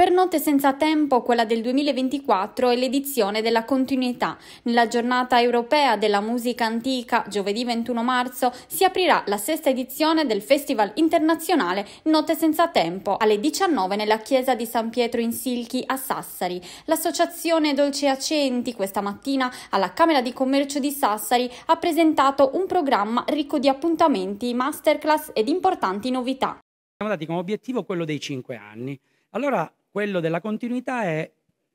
Per Note senza tempo, quella del 2024 è l'edizione della continuità. Nella giornata europea della musica antica, giovedì 21 marzo, si aprirà la sesta edizione del Festival internazionale Note senza tempo alle 19 nella chiesa di San Pietro in Silchi a Sassari. L'associazione Dolce Accenti, questa mattina alla Camera di Commercio di Sassari ha presentato un programma ricco di appuntamenti, masterclass ed importanti novità. Siamo andati come obiettivo quello dei 5 anni. Allora quello della continuità è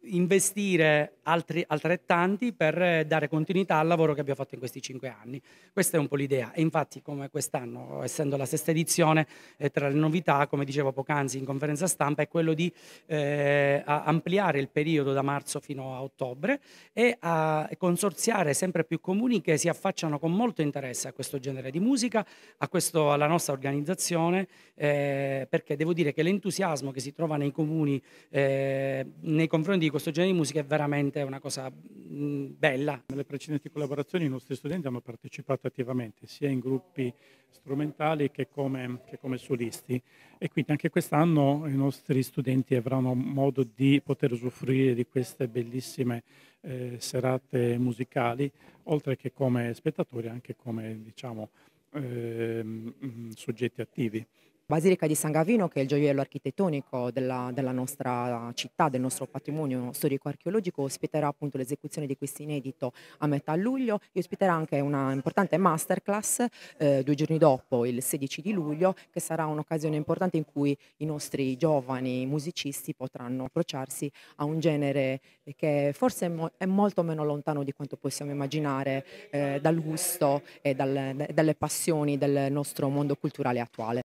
investire altri, altrettanti per eh, dare continuità al lavoro che abbiamo fatto in questi cinque anni. Questa è un po' l'idea e infatti come quest'anno, essendo la sesta edizione, eh, tra le novità, come dicevo poc'anzi in conferenza stampa, è quello di eh, ampliare il periodo da marzo fino a ottobre e a consorziare sempre più comuni che si affacciano con molto interesse a questo genere di musica, questo, alla nostra organizzazione, eh, perché devo dire che l'entusiasmo che si trova nei comuni eh, nei confronti di questo genere di musica è veramente veramente è una cosa bella. Nelle precedenti collaborazioni i nostri studenti hanno partecipato attivamente sia in gruppi strumentali che come, che come solisti e quindi anche quest'anno i nostri studenti avranno modo di poter usufruire di queste bellissime eh, serate musicali, oltre che come spettatori anche come diciamo, eh, soggetti attivi. Basilica di San Gavino, che è il gioiello architettonico della, della nostra città, del nostro patrimonio storico-archeologico, ospiterà appunto l'esecuzione di questo inedito a metà luglio e ospiterà anche una importante masterclass eh, due giorni dopo, il 16 di luglio, che sarà un'occasione importante in cui i nostri giovani musicisti potranno approcciarsi a un genere che forse è, mo è molto meno lontano di quanto possiamo immaginare eh, dal gusto e dal, dalle passioni del nostro mondo culturale attuale.